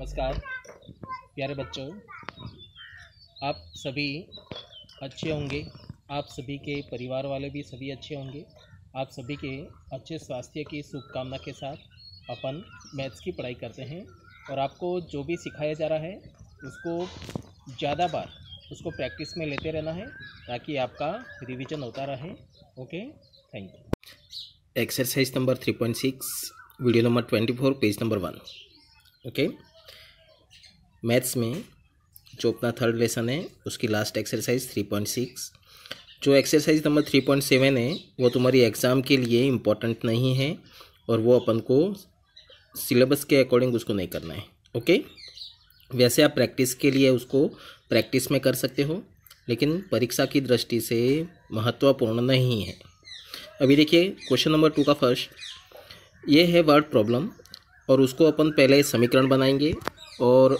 नमस्कार प्यारे बच्चों आप सभी अच्छे होंगे आप सभी के परिवार वाले भी सभी अच्छे होंगे आप सभी के अच्छे स्वास्थ्य की शुभकामना के साथ अपन मैथ्स की पढ़ाई करते हैं और आपको जो भी सिखाया जा रहा है उसको ज़्यादा बार उसको प्रैक्टिस में लेते रहना है ताकि आपका रिवीजन होता रहे okay thank you exercise number three point six video number twenty four page number one okay maths में जो अपना थर्ड लेसन है उसकी last exercise three point six जो exercise number three point seven है वो तुम्हारी एग्ज़ाम के लिए इम्पोर्टेंट नहीं है और वो अपन को सिलेबस के अकॉर्डिंग उसको नहीं करना है ओके वैसे आप प्रैक्टिस के लिए उसको प्रैक्टिस में कर सकते हो लेकिन परीक्षा की दृष्टि से महत्वपूर्ण नहीं है अभी देखिए क्वेश्चन नंबर टू का फर्स्ट ये है वर्ड प्रॉब्लम और उसको अपन पहले समीकरण बनाएंगे और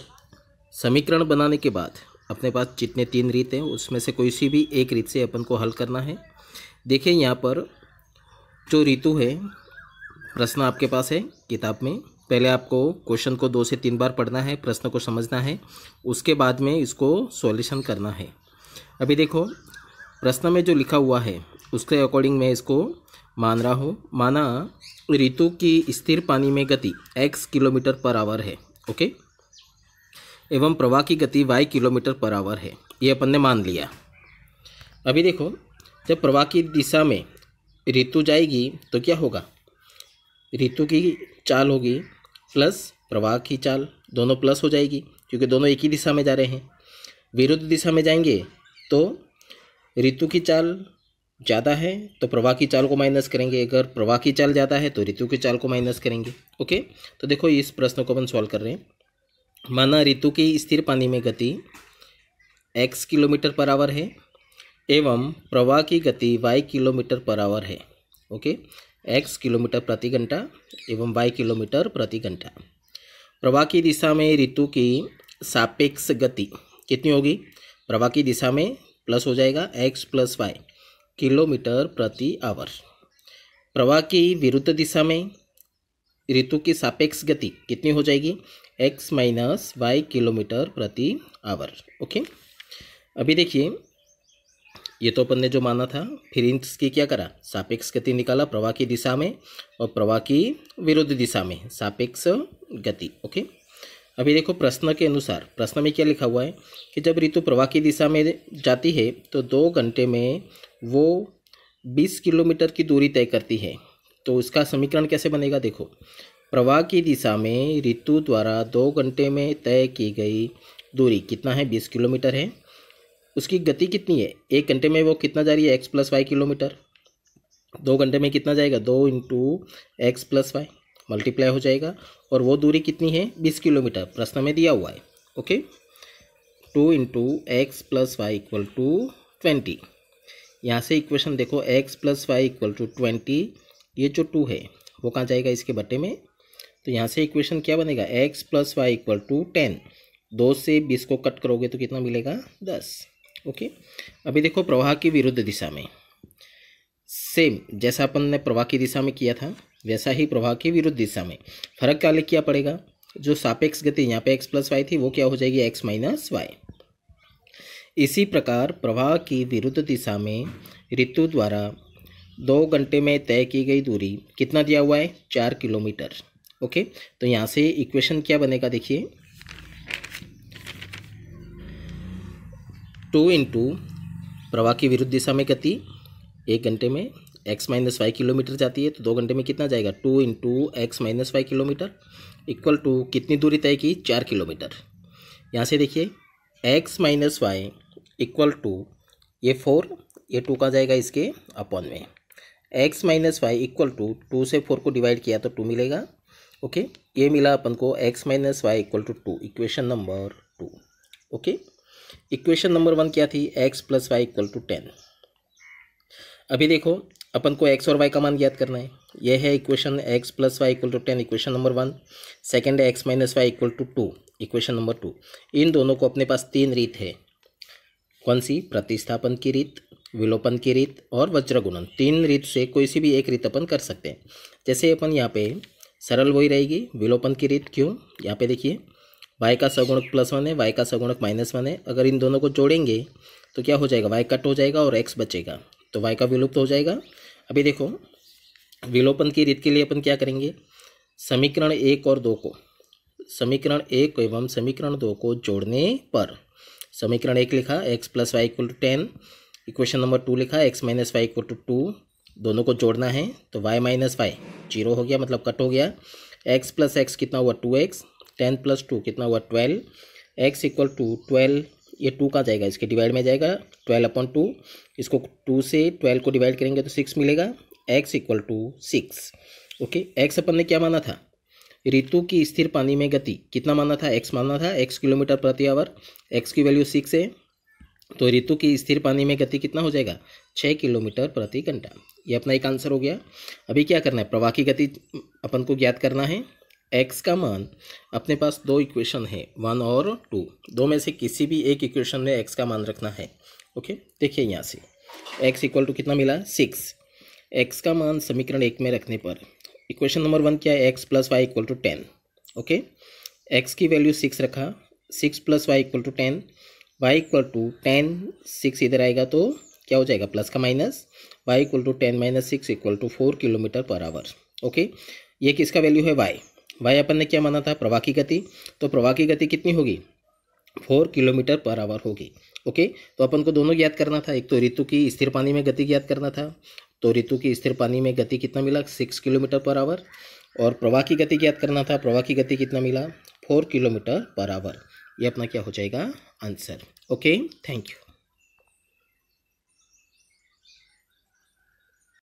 समीकरण बनाने के बाद अपने पास जितने तीन रीत हैं उसमें से कोई सी भी एक रीत से अपन को हल करना है देखिए यहाँ पर जो ऋतु है प्रश्न आपके पास है किताब में पहले आपको क्वेश्चन को दो से तीन बार पढ़ना है प्रश्न को समझना है उसके बाद में इसको सॉल्यूशन करना है अभी देखो प्रश्न में जो लिखा हुआ है उसके अकॉर्डिंग मैं इसको मान रहा हूँ माना ऋतु की स्थिर पानी में गति एक्स किलोमीटर पर आवर है ओके एवं प्रवाह की गति y किलोमीटर पर आवर है ये अपन ने मान लिया अभी देखो जब प्रवाह की दिशा में ऋतु जाएगी तो क्या होगा ऋतु की चाल होगी प्लस प्रवाह की चाल दोनों प्लस हो जाएगी क्योंकि दोनों एक ही दिशा में जा रहे हैं विरुद्ध दिशा में जाएंगे तो ऋतु की चाल ज़्यादा है तो प्रवाह की चाल को माइनस करेंगे अगर प्रवाह की चाल ज़्यादा है तो ऋतु की चाल को माइनस करेंगे ओके तो देखो इस प्रश्न को अपन सॉल्व कर रहे हैं माना ऋतु की स्थिर पानी में गति एक्स किलोमीटर पर आवर है एवं प्रवाह की गति वाई किलोमीटर पर आवर है ओके एक्स किलोमीटर प्रति घंटा एवं y किलोमीटर प्रति घंटा प्रवाह की दिशा में ऋतु की सापेक्ष गति कितनी होगी प्रवाह की दिशा में प्लस हो जाएगा एक्स प्लस वाई किलोमीटर प्रति आवर प्रवाह की विरुद्ध दिशा में ऋतु की सापेक्ष गति कितनी हो जाएगी एक्स माइनस वाई किलोमीटर प्रति आवर ओके अभी देखिए ये तो अपन ने जो माना था फिर की क्या करा सापेक्ष गति निकाला प्रवाह की दिशा में और प्रवाह की विरुद्ध दिशा में सापेक्ष गति ओके अभी देखो प्रश्न के अनुसार प्रश्न में क्या लिखा हुआ है कि जब ऋतु प्रवाह की दिशा में जाती है तो दो घंटे में वो बीस किलोमीटर की दूरी तय करती है तो उसका समीकरण कैसे बनेगा देखो प्रवाह की दिशा में ऋतु द्वारा दो घंटे में तय की गई दूरी कितना है बीस किलोमीटर है उसकी गति कितनी है एक घंटे में वो कितना जा रही है एक्स प्लस वाई किलोमीटर दो घंटे में कितना जाएगा दो into X plus Y multiply हो जाएगा और वो दूरी कितनी है बीस किलोमीटर प्रश्न में दिया हुआ है okay two into X plus Y equal to twenty यहाँ से इक्वेशन देखो X plus Y equal to twenty ये जो टू है वो कहाँ जाएगा इसके बट्टे में तो यहाँ से इक्वेशन क्या बनेगा X plus Y equal to ten दो से बीस को कट करोगे तो कितना मिलेगा दस ओके अभी देखो प्रवाह की विरुद्ध दिशा में सेम जैसा अपन ने प्रवाह की दिशा में किया था वैसा ही प्रवाह की विरुद्ध दिशा में फर्क क्या किया पड़ेगा जो सापेक्ष गति यहाँ पे एक्स प्लस वाई थी वो क्या हो जाएगी एक्स माइनस वाई इसी प्रकार प्रवाह की विरुद्ध दिशा में ऋतु द्वारा दो घंटे में तय की गई दूरी कितना दिया हुआ है चार किलोमीटर ओके तो यहाँ से इक्वेशन क्या बनेगा देखिए टू इंटू प्रवाह की विरुद्ध दिशा में गति एक घंटे में एक्स माइनस वाई किलोमीटर जाती है तो दो घंटे में कितना जाएगा two into X minus Y kilometre equal to कितनी दूरी तय की चार किलोमीटर यहाँ से देखिए X minus Y equal to ये फोर ये टू का जाएगा इसके अपॉन में X minus Y equal to two से फोर को डिवाइड किया तो टू मिलेगा ओके ये मिला अपन को X minus Y equal to two equation number two okay equation number one क्या थी x plus Y equal to ten अभी देखो अपन को एक्स और वाई का मान ज्ञात करना है यह है equation X plus Y equal to ten equation number one second है X minus Y equal to two equation number two इन दोनों को अपने पास तीन रीत है कौन सी प्रतिस्थापन की रीत विलोपन की रीत और वज्रगुणन तीन रीत से कोई सी भी एक रीत अपन कर सकते हैं जैसे अपन यहाँ पे सरल वही रहेगी विलोपन की रीत क्यों यहाँ पे देखिए वाई का सगुणक प्लस वन है वाई का सगुणक माइनस वन है अगर इन दोनों को जोड़ेंगे तो क्या हो जाएगा वाई कट हो जाएगा और एक्स बचेगा तो वाई का विलुप्त हो जाएगा अभी देखो विलोपन की रीत के लिए अपन क्या करेंगे समीकरण एक और दो को समीकरण एक एवं समीकरण दो को जोड़ने पर समीकरण एक लिखा x plus Y equal to ten equation number two लिखा x minus Y equal to two दोनों को जोड़ना है तो वाई माइनस वाई जीरो हो गया मतलब कट हो गया एक्स प्लस एक्स कितना हुआ two x ten plus two कितना हुआ twelve x equal to twelve ये टू का जाएगा इसके डिवाइड में जाएगा ट्वेल्व अपॉन टू इसको टू से ट्वेल्व को डिवाइड करेंगे तो सिक्स मिलेगा x equal to six okay x अपन ने क्या माना था ऋतु की स्थिर पानी में गति कितना माना था एक्स माना था एक्स किलोमीटर प्रति आवर एक्स की वैल्यू सिक्स है तो ऋतु की स्थिर पानी में गति कितना हो जाएगा छः किलोमीटर प्रति घंटा ये अपना एक आंसर हो गया अभी क्या करना है प्रवाह की गति अपन को ज्ञात करना है एक्स का मान अपने पास दो इक्वेशन है वन और टू दो में से किसी भी एक इक्वेशन में एक्स का मान रखना है ओके देखिए यहाँ से एक्स इक्वल टू कितना मिला सिक्स एक्स का मान समीकरण एक में रखने पर इक्वेशन नंबर वन क्या है x plus Y equal to ten okay x की वैल्यू सिक्स रखा six plus Y equal to ten y equal to ten six इधर आएगा तो क्या हो जाएगा प्लस का minus Y equal to ten minus six equal to four kilometre per hour okay ये किसका वैल्यू है वाई वाई अपन ने क्या माना था प्रवाह की गति तो प्रवाह की गति कितनी होगी फोर किलोमीटर पर आवर होगी ओके तो अपन को दोनों याद करना था एक तो ऋतु की स्थिर पानी में गति याद करना था तो ऋतु की स्थिर पानी में गति कितना मिला सिक्स किलोमीटर पर आवर और प्रवाह की गति याद करना था प्रवाह की गति कितना मिला फोर किलोमीटर पर आवर ये अपना क्या हो जाएगा आंसर ओके थैंक यू